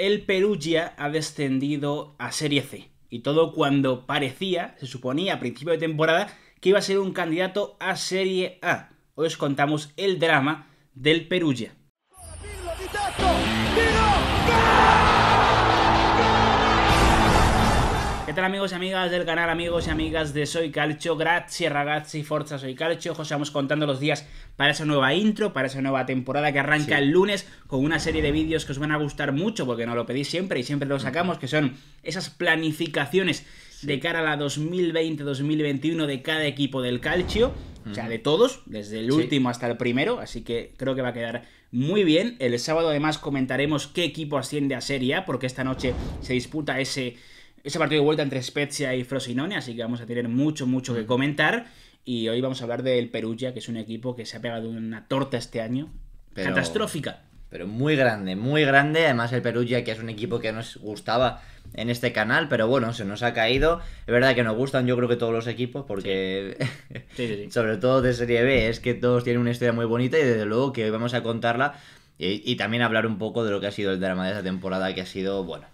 el Perugia ha descendido a Serie C. Y todo cuando parecía, se suponía a principio de temporada, que iba a ser un candidato a Serie A. Hoy os contamos el drama del Perugia. ¿Qué tal amigos y amigas del canal, amigos y amigas de Soy Calcio? Gracias, ragazzi, forza Soy Calcio. Os vamos contando los días para esa nueva intro, para esa nueva temporada que arranca el lunes con una serie de vídeos que os van a gustar mucho porque nos lo pedís siempre y siempre lo sacamos, que son esas planificaciones de cara a la 2020-2021 de cada equipo del Calcio. O sea, de todos, desde el último hasta el primero, así que creo que va a quedar muy bien. El sábado además comentaremos qué equipo asciende a Serie A, porque esta noche se disputa ese ese partido de vuelta entre Spezia y Frosinone, así que vamos a tener mucho, mucho que mm. comentar. Y hoy vamos a hablar del Perugia, que es un equipo que se ha pegado una torta este año. catastrófica. Pero muy grande, muy grande. Además, el Perugia, que es un equipo que nos gustaba en este canal, pero bueno, se nos ha caído. Es verdad que nos gustan, yo creo que todos los equipos, porque sí. sobre todo de Serie B, es que todos tienen una historia muy bonita y desde luego que hoy vamos a contarla y, también hablar un poco de lo que ha sido el drama de esta temporada, que ha sido, bueno,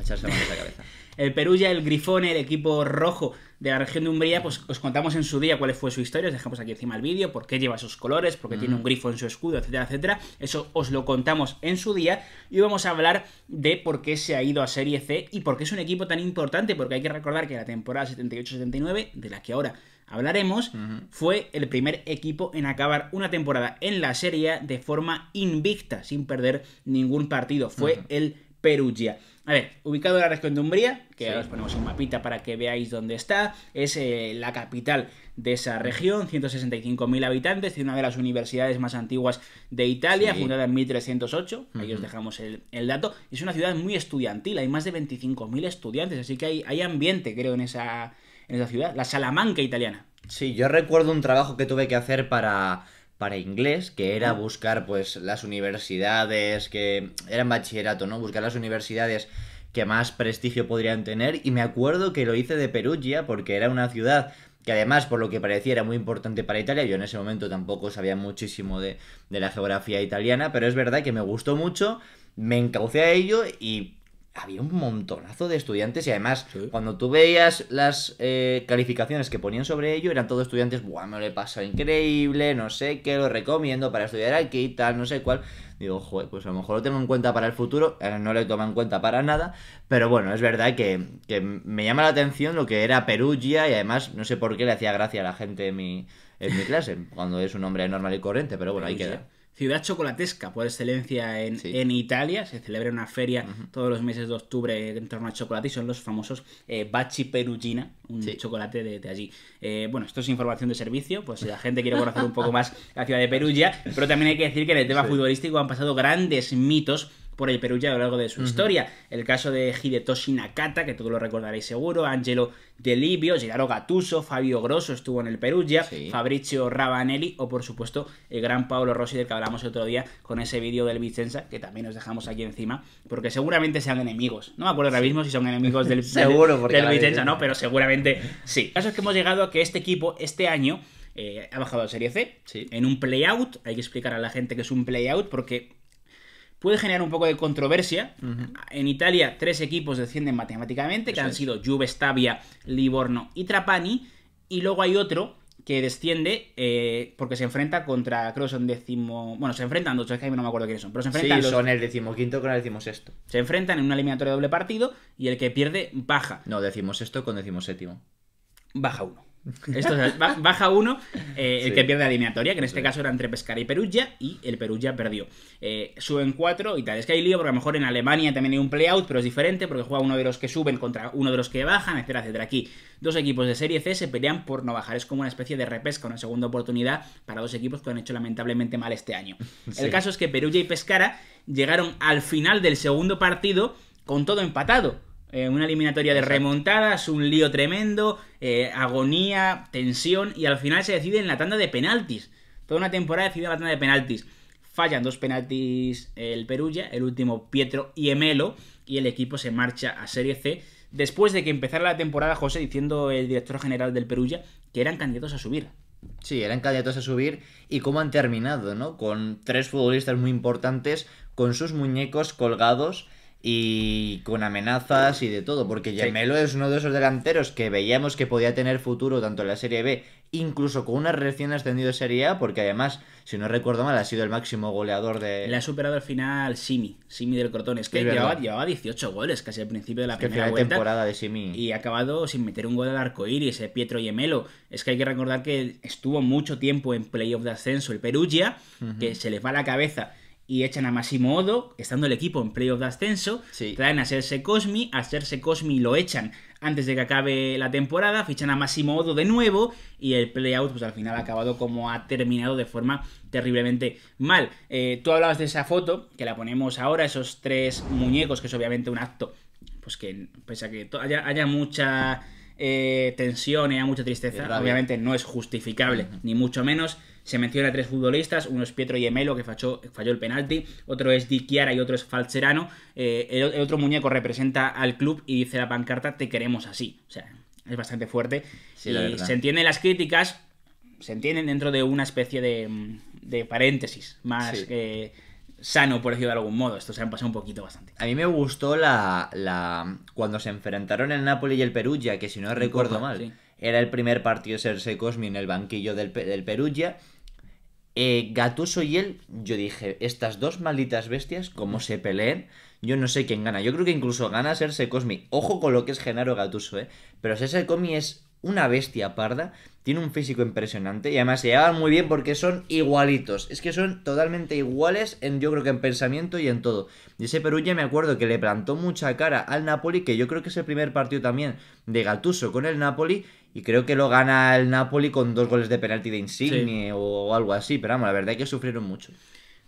echarse la cabeza. El Perugia, el Grifone, el equipo rojo de la región de Umbría, pues os contamos en su día cuál fue su historia, os dejamos aquí encima el vídeo, por qué lleva sus colores, por qué tiene un grifo en su escudo, etcétera, etcétera. Eso os lo contamos en su día y vamos a hablar de por qué se ha ido a Serie C y por qué es un equipo tan importante, porque hay que recordar que la temporada 78-79, de la que ahora hablaremos, fue el primer equipo en acabar una temporada en la Serie de forma invicta, sin perder ningún partido. Fue el Perugia. A ver, ubicado en la región de Umbría, que ahora os ponemos un mapita para que veáis dónde está, es eh, la capital de esa región, 165.000 habitantes, tiene una de las universidades más antiguas de Italia, fundada en 1308, ahí os dejamos el, dato, es una ciudad muy estudiantil, hay más de 25.000 estudiantes, así que hay, hay ambiente, creo, en esa, en esa ciudad, la Salamanca italiana. Sí, yo recuerdo un trabajo que tuve que hacer para para inglés, que era buscar pues las universidades que eran bachillerato, ¿no? Buscar las universidades que más prestigio podrían tener y me acuerdo que lo hice de Perugia porque era una ciudad que además por lo que parecía era muy importante para Italia, yo en ese momento tampoco sabía muchísimo de, de la geografía italiana, pero es verdad que me gustó mucho, me encaucé a ello y había un montonazo de estudiantes y además cuando tú veías las eh, calificaciones que ponían sobre ello eran todos estudiantes, buah, me lo he pasado increíble, no sé qué, lo recomiendo para estudiar aquí y tal, no sé cuál. Digo, joder, pues a lo mejor lo tengo en cuenta para el futuro, eh, no lo he en cuenta para nada, pero bueno, es verdad que, que, me llama la atención lo que era Perugia y además no sé por qué le hacía gracia a la gente en mi, en mi clase, cuando es un hombre normal y corriente, pero bueno, ahí queda ciudad chocolatesca por excelencia en, en Italia. Se celebra una feria todos los meses de octubre en torno al chocolate y son los famosos eh, Perugina, un chocolate de, allí. Eh, bueno, esto es información de servicio, pues si la gente quiere conocer un poco más la ciudad de Perugia, pero también hay que decir que en el tema futbolístico han pasado grandes mitos por el Perugia a lo largo de su historia. El caso de Hidetoshi Nakata, que todos lo recordaréis seguro, Angelo Delibio, Libio, Gatuso, Gattuso, Fabio Grosso estuvo en el Perugia, Fabrizio Ravanelli o por supuesto el gran Paolo Rossi del que hablamos el otro día con ese vídeo del Vicenza que también os dejamos aquí encima, porque seguramente sean enemigos. No me acuerdo ahora mismo si son enemigos del, Vicenza, no, pero seguramente sí. El caso es que hemos llegado a que este equipo este año eh, ha bajado a Serie C en un play Hay que explicar a la gente que es un play-out porque puede generar un poco de controversia. En Italia, tres equipos descienden matemáticamente, que han sido Juve, Stabia, Livorno y Trapani. Y luego hay otro que desciende eh, porque se enfrenta contra, creo que son décimo. Bueno, se enfrentan dos, es que no me acuerdo quiénes son, pero se enfrentan. Sí, los... son el decimoquinto con el decimosexto. Se enfrentan en una eliminatoria de doble partido y el que pierde baja. No, sexto con séptimo Baja uno. Esto baja uno, eh, el que pierde la eliminatoria, que en este caso era entre Pescara y Perugia, y el Perugia perdió. Eh, suben cuatro y tal. Es que hay lío porque a lo mejor en Alemania también hay un playout, pero es diferente porque juega uno de los que suben contra uno de los que bajan, etcétera, etcétera. Aquí dos equipos de Serie C se pelean por no bajar. Es como una especie de repesca, una segunda oportunidad para dos equipos que han hecho lamentablemente mal este año. El caso es que Perugia y Pescara llegaron al final del segundo partido con todo empatado eh, una eliminatoria de remontadas, un lío tremendo, eh, agonía, tensión y al final se decide en la tanda de penaltis. Toda una temporada decide en la tanda de penaltis. Fallan dos penaltis el Perugia, el último Pietro y Emelo y el equipo se marcha a Serie C después de que empezara la temporada, José, diciendo el director general del Perugia que eran candidatos a subir. Sí, eran candidatos a subir y cómo han terminado, ¿no? Con tres futbolistas muy importantes, con sus muñecos colgados y con amenazas y de todo, porque Gemelo es uno de esos delanteros que veíamos que podía tener futuro tanto en la Serie B, incluso con una recién ascendido Serie A, porque además, si no recuerdo mal, ha sido el máximo goleador de... Le ha superado al final Simi, Simi del Crotón, es que llevaba, 18 goles casi al principio de la primera temporada de Simi. Y ha acabado sin meter un gol al arco iris, eh, Pietro Gemelo. Es que hay que recordar que estuvo mucho tiempo en playoff de ascenso el Perugia, que se les va la cabeza y echan a Odo estando el equipo en playoff de ascenso, traen a hacerse Cosmi, a hacerse Cosmi lo echan antes de que acabe la temporada, fichan a Odo de nuevo y el playout pues al final ha acabado como ha terminado de forma terriblemente mal. Eh, tú hablabas de esa foto, que la ponemos ahora, esos tres muñecos, que es obviamente un acto, pues que pese a que haya, mucha... Eh, tensión y haya mucha tristeza, obviamente no es justificable, ni mucho menos, se menciona a tres futbolistas, uno es Pietro Emelo que falló, el penalti, otro es Di Chiara y otro es Falcerano. Eh, el, otro muñeco representa al club y dice la pancarta, te queremos así. O sea, es bastante fuerte. se entienden las críticas, se entienden dentro de una especie de, paréntesis más sano, por decirlo de algún modo. Esto se han pasado un poquito bastante. A mí me gustó la, cuando se enfrentaron el Napoli y el Perugia, que si no recuerdo mal, era el primer partido de Serse Cosmi en el banquillo del, del Perugia eh, Gatuso y él, yo dije, estas dos malditas bestias, como se peleen, yo no sé quién gana. Yo creo que incluso gana Serse Cosmi. Ojo con lo que es Genaro Gatuso, ¿eh? Pero Serse Cosmi es una bestia parda. Tiene un físico impresionante y además se llevan muy bien porque son igualitos. Es que son totalmente iguales en yo creo que en pensamiento y en todo. Y ese Perugia me acuerdo que le plantó mucha cara al Napoli, que yo creo que es el primer partido también de Gatuso con el Napoli y creo que lo gana el Napoli con dos goles de penalti de Insigne o algo así, pero vamos, la verdad es que sufrieron mucho.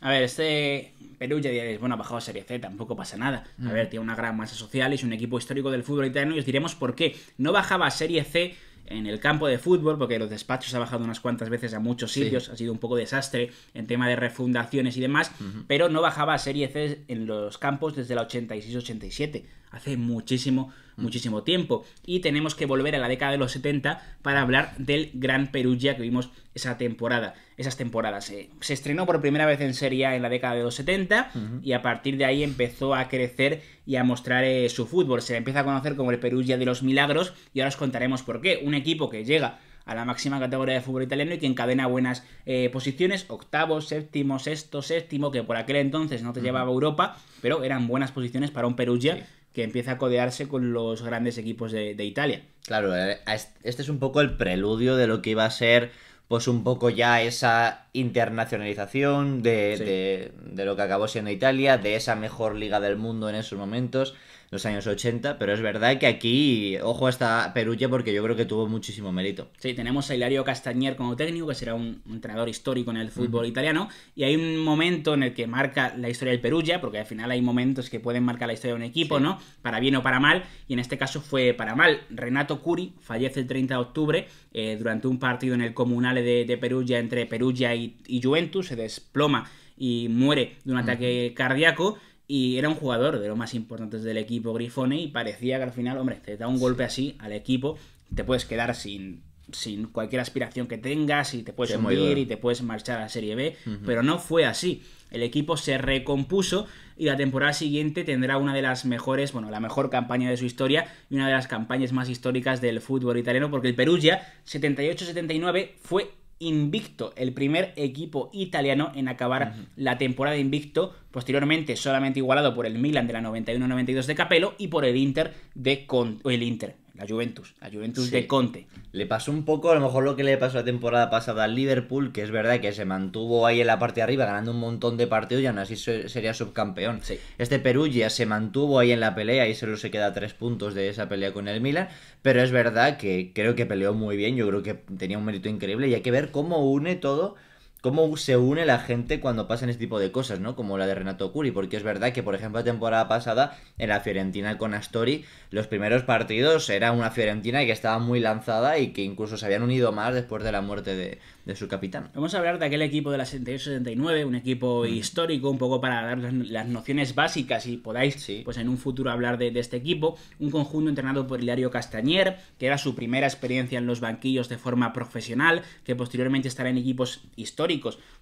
A ver, este Perugia diréis, bueno, ha bajado a Serie C, tampoco pasa nada. A mm. ver, tiene una gran masa social, Y es un equipo histórico del fútbol italiano y os diremos por qué. No bajaba a Serie C en el campo de fútbol, porque los despachos ha bajado unas cuantas veces a muchos sitios, ha sido un poco desastre en tema de refundaciones y demás, pero no bajaba a Serie C en los campos desde la 86-87, hace muchísimo muchísimo tiempo. Y tenemos que volver a la década de los 70 para hablar del Gran Perugia que vimos esa temporada, esas temporadas. se estrenó por primera vez en Serie en la década de los 70 y a partir de ahí empezó a crecer y a mostrar eh, su fútbol. Se le empieza a conocer como el Perugia de los Milagros y ahora os contaremos por qué. Un equipo que llega a la máxima categoría de fútbol italiano y que encadena buenas eh, posiciones, octavo, séptimo, sexto, séptimo, que por aquel entonces no te llevaba a Europa, pero eran buenas posiciones para un Perugia que empieza a codearse con los grandes equipos de, Italia. Claro, eh, este es un poco el preludio de lo que iba a ser pues un poco ya esa internacionalización de, de, lo que acabó siendo Italia, de esa mejor liga del mundo en esos momentos, los años 80, pero es verdad que aquí, ojo hasta Perugia, porque yo creo que tuvo muchísimo mérito. Sí, tenemos a Hilario Castañer como técnico, que será un entrenador histórico en el fútbol italiano, y hay un momento en el que marca la historia del Perugia, porque al final hay momentos que pueden marcar la historia de un equipo, ¿no? Para bien o para mal, y en este caso fue para mal. Renato Curi fallece el 30 de octubre eh, durante un partido en el Comunale de, Perugia entre Perugia y, y Juventus, se desploma y muere de un ataque cardíaco y era un jugador de los más importantes del equipo Grifone y parecía que al final, hombre, te da un golpe así al equipo, te puedes quedar sin, sin cualquier aspiración que tengas y te puedes morir y te puedes marchar a la Serie B, pero no fue así. El equipo se recompuso y la temporada siguiente tendrá una de las mejores, bueno, la mejor campaña de su historia y una de las campañas más históricas del fútbol italiano porque el Perugia 78-79 fue invicto, el primer equipo italiano en acabar la temporada invicto, posteriormente solamente igualado por el Milan de la 91-92 de Capello y por el Inter de el Inter, a Juventus, a Juventus de Conte. Le pasó un poco a lo mejor lo que le pasó la temporada pasada al Liverpool, que es verdad que se mantuvo ahí en la parte de arriba ganando un montón de partidos y aún así sería subcampeón. Este Perugia se mantuvo ahí en la pelea y solo se queda tres puntos de esa pelea con el Milan, pero es verdad que creo que peleó muy bien, yo creo que tenía un mérito increíble y hay que ver cómo une todo cómo se une la gente cuando pasan este tipo de cosas, ¿no? Como la de Renato Curi, porque es verdad que, por ejemplo, la temporada pasada en la Fiorentina con Astori, los primeros partidos era una Fiorentina que estaba muy lanzada y que incluso se habían unido más después de la muerte de, su capitán. Vamos a hablar de aquel equipo de la 68-79, un equipo mm. histórico, un poco para dar las, nociones básicas y podáis, pues en un futuro, hablar de, de, este equipo. Un conjunto entrenado por Hilario Castañer, que era su primera experiencia en los banquillos de forma profesional, que posteriormente estará en equipos históricos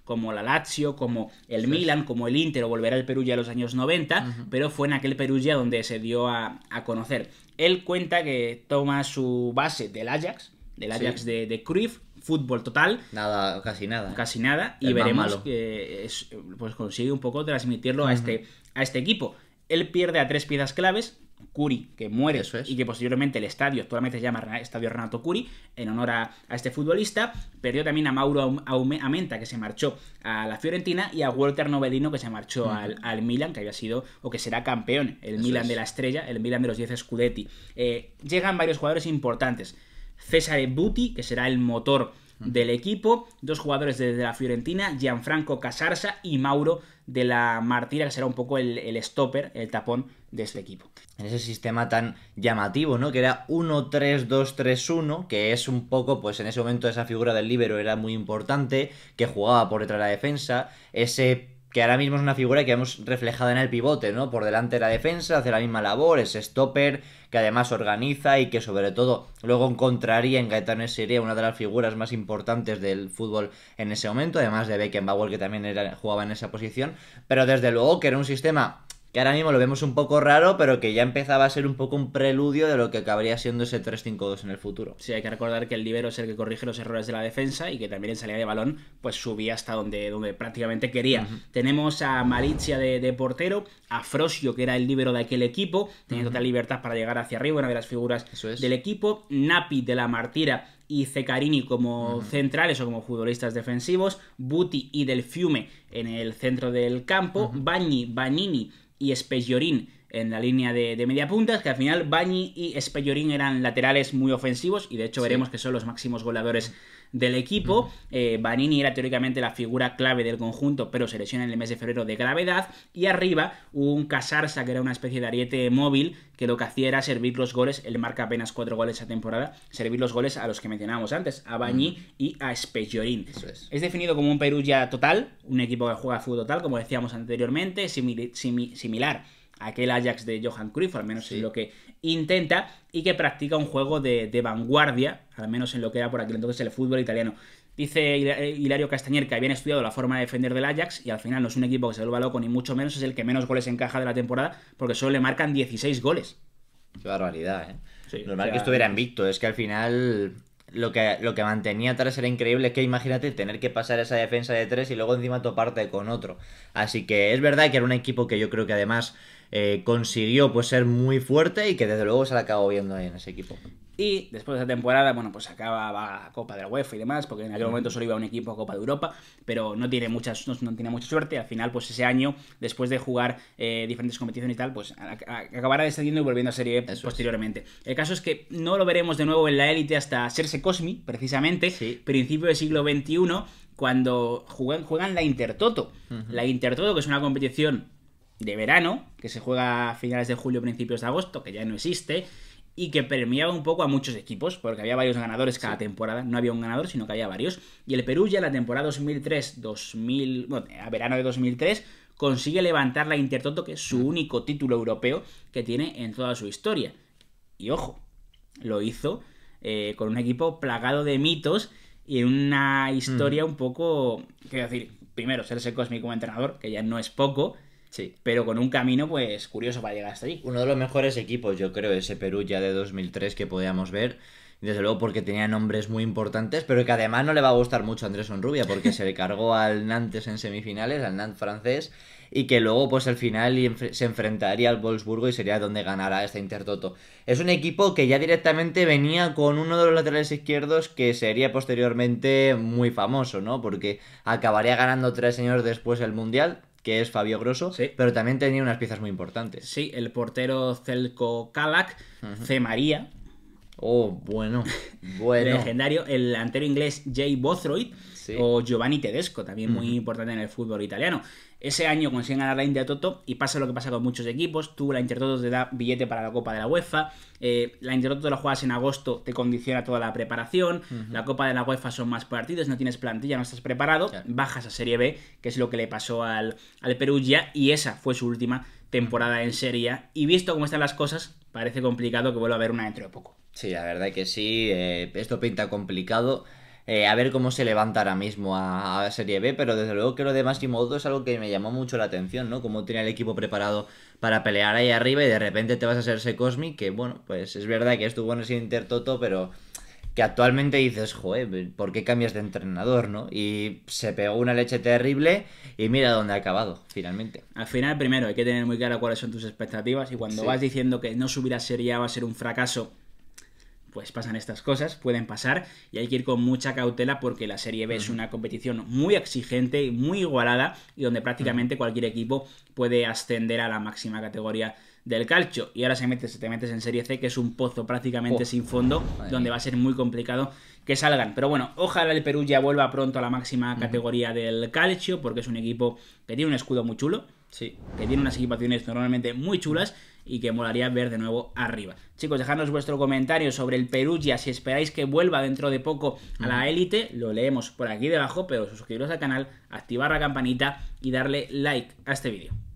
como la Lazio, como el Milan, como el Inter, o volver al Perugia en los años 90, pero fue en aquel Perú ya donde se dio a, conocer. Él cuenta que toma su base del Ajax, del Ajax de, Cruyff, fútbol total. Nada, casi nada. Casi nada. y veremos que pues consigue un poco transmitirlo a, este, a este equipo. Él pierde a tres piezas claves, Curi, que muere y que posteriormente el estadio actualmente se llama Estadio Renato Curi en honor a, este futbolista. Perdió también a Mauro Amenta, que se marchó a la Fiorentina, y a Walter Novedino que se marchó al, Milan, que había sido o que será campeón, el Milan de la estrella, el Milan de los 10 Scudetti. Eh, llegan varios jugadores importantes. César Buti, que será el motor del equipo. Dos jugadores desde la Fiorentina, Gianfranco Casarsa y Mauro de la Martira, que será un poco el, el stopper, el tapón de este equipo. En ese sistema tan llamativo, ¿no? Que era 1-3-2-3-1, que es un poco, pues en ese momento esa figura del libero era muy importante, que jugaba por detrás de la defensa, ese que ahora mismo es una figura que hemos reflejado en el pivote, ¿no? Por delante de la defensa, hace la misma labor, es stopper, que además organiza y que sobre todo luego encontraría en Gaetano sería una de las figuras más importantes del fútbol en ese momento, además de Beckenbauer que también jugaba en esa posición, pero desde luego que era un sistema que ahora mismo lo vemos un poco raro, pero que ya empezaba a ser un poco un preludio de lo que acabaría siendo ese 3-5-2 en el futuro. Sí, hay que recordar que el libero es el que corrige los errores de la defensa y que también en salida de balón pues subía hasta donde, donde prácticamente quería. Tenemos a Malicia de, portero, a Frosio, que era el libero de aquel equipo, teniendo tal libertad para llegar hacia arriba, una de las figuras del equipo, Napi de la Martira y Zecarini como centrales o como futbolistas defensivos, Buti y Del Fiume en el centro del campo, Bagni, Banini y Spellorín en la línea de, de media que al final Bañi y Spellorín eran laterales muy ofensivos y de hecho veremos que son los máximos goleadores del equipo. Banini eh, Vanini era teóricamente la figura clave del conjunto, pero se lesiona en el mes de febrero de gravedad. Y arriba un Casarsa, que era una especie de ariete móvil, que lo que hacía era servir los goles. Él marca apenas cuatro goles a temporada, servir los goles a los que mencionábamos antes, a Banyi y a Spellorín. Es. definido como un ya total, un equipo que juega fútbol total, como decíamos anteriormente, similar aquel Ajax de Johan Cruyff, al menos en lo que intenta, y que practica un juego de, vanguardia, al menos en lo que era por aquel entonces el fútbol italiano. Dice eh, Hilario Castañer que habían estudiado la forma de defender del Ajax y al final no es un equipo que se vuelva loco, ni mucho menos es el que menos goles encaja de la temporada, porque solo le marcan 16 goles. Qué barbaridad, ¿eh? Normal que estuviera invicto, es que al final lo que, lo que mantenía atrás era increíble. que imagínate tener que pasar esa defensa de tres y luego encima toparte con otro. Así que es verdad que era un equipo que yo creo que además eh, consiguió pues ser muy fuerte y que desde luego se la acabó viendo ahí en ese equipo. Y después de esa temporada, bueno, pues acaba Copa de la UEFA y demás, porque en aquel momento solo iba un equipo a Copa de Europa, pero no tiene, muchas, no, tiene mucha suerte. Al final, pues ese año, después de jugar eh, diferentes competiciones y tal, pues acabará descendiendo y volviendo a Serie e posteriormente. El caso es que no lo veremos de nuevo en la élite hasta Serse Cosmi, precisamente, principio del siglo XXI, cuando juegan, juegan la Intertoto. La Intertoto, que es una competición de verano, que se juega a finales de julio, principios de agosto, que ya no existe, y que premiaba un poco a muchos equipos, porque había varios ganadores cada temporada, no había un ganador, sino que había varios, y el Perú ya en la temporada 2003-2000, bueno, a verano de 2003, consigue levantar la Intertoto, que es su mm. único título europeo que tiene en toda su historia. Y ojo, lo hizo eh, con un equipo plagado de mitos y en una mm. historia un poco, quiero decir, primero, serse cósmico como entrenador, que ya no es poco, Sí. Pero con un camino, pues, curioso para llegar hasta ahí Uno de los mejores equipos, yo creo, ese Perú ya de 2003 que podíamos ver. Desde luego porque tenía nombres muy importantes, pero que además no le va a gustar mucho a Andrés Onrubia, porque se le cargó al Nantes en semifinales, al Nantes francés, y que luego pues al final se enfrentaría al Wolfsburgo y sería donde ganará este Intertoto. Es un equipo que ya directamente venía con uno de los laterales izquierdos que sería posteriormente muy famoso, ¿no? Porque acabaría ganando tres años después el Mundial, que es Fabio Grosso, pero también tenía unas piezas muy importantes. Sí, el portero Celco Kalak, C. María. Oh, bueno, bueno. Legendario, el delantero inglés Jay Bothroyd. O Giovanni Tedesco, también muy importante en el fútbol italiano. Ese año consiguen ganar la Toto y pasa lo que pasa con muchos equipos. Tú la Intertoto te da billete para la Copa de la UEFA. Eh, la Intertoto la juegas en agosto, te condiciona toda la preparación. La Copa de la UEFA son más partidos, no tienes plantilla, no estás preparado. Bajas a Serie B, que es lo que le pasó al, al Perugia. Y esa fue su última temporada en Serie A. Y visto cómo están las cosas, parece complicado que vuelva a haber una dentro de poco. Sí, la verdad que sí. Eh, esto pinta complicado. Eh, a ver cómo se levanta ahora mismo a, Serie B, pero desde luego que lo de Máximo Odo es algo que me llamó mucho la atención, ¿no? Cómo tiene el equipo preparado para pelear ahí arriba y de repente te vas a hacerse Cosmic, que bueno, pues es verdad que estuvo en ese Intertoto, pero que actualmente dices, joder, ¿por qué cambias de entrenador, no? Y se pegó una leche terrible y mira dónde ha acabado, finalmente. Al final, primero, hay que tener muy claro cuáles son tus expectativas y cuando vas diciendo que no subir a Serie A va a ser un fracaso pues pasan estas cosas, pueden pasar y hay que ir con mucha cautela porque la Serie B es una competición muy exigente, muy igualada y donde prácticamente cualquier equipo puede ascender a la máxima categoría del calcio. Y ahora se te metes en Serie C, que es un pozo prácticamente oh. sin fondo, donde va a ser muy complicado que salgan. Pero bueno, ojalá el Perú ya vuelva pronto a la máxima categoría del calcio, porque es un equipo que tiene un escudo muy chulo. Sí. Que tiene unas equipaciones normalmente muy chulas y que molaría ver de nuevo arriba. Chicos, dejadnos vuestro comentario sobre el Perugia, si esperáis que vuelva dentro de poco a la élite, lo leemos por aquí debajo, pero suscribiros al canal, activar la campanita y darle like a este vídeo.